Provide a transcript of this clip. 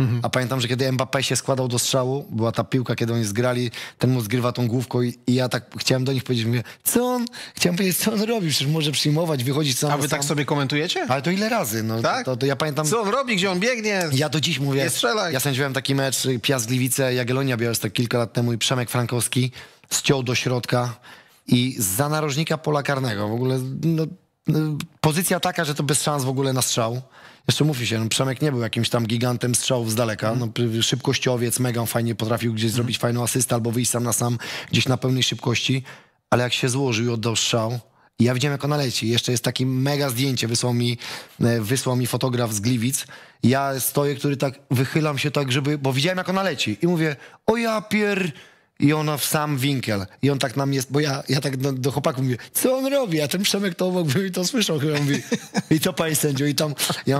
Mhm. A pamiętam, że kiedy Mbappé się składał do strzału, była ta piłka, kiedy oni zgrali, ten mu zgrywa tą główką i, i ja tak chciałem do nich powiedzieć, mówię, co on, chciałem powiedzieć, co on robi, przecież może przyjmować, wychodzić sam A wy sam. tak sobie komentujecie? Ale to ile razy, no. Tak? To, to, to ja pamiętam... Co on robi, gdzie on biegnie? Ja do dziś mówię, jest strzelaj. ja sędziłem taki mecz Piast Gliwice, Jagiellonia Białystok kilka lat temu i Przemek Frankowski ściął do środka i za narożnika pola karnego, w ogóle, no, no pozycja taka, że to bez szans w ogóle na strzał. Jeszcze mówi się, no Przemek nie był jakimś tam gigantem strzałów z daleka. Mhm. No, szybkościowiec, mega fajnie potrafił gdzieś mhm. zrobić fajną asystę albo wyjść sam na sam gdzieś na pełnej szybkości. Ale jak się złożył i oddał strzał, ja widziałem, jak ona leci. Jeszcze jest takie mega zdjęcie, wysłał mi, e, wysłał mi fotograf z Gliwic. Ja stoję, który tak wychylam się tak, żeby... Bo widziałem, jak ona leci. I mówię, o ja pier... I ona w sam winkel. I on tak nam jest, bo ja, ja tak do, do chłopaków mówię, co on robi? A ten Przemek to obok był mi to słyszał chyba. Mówi, I to pani sędzio, i tam... Ja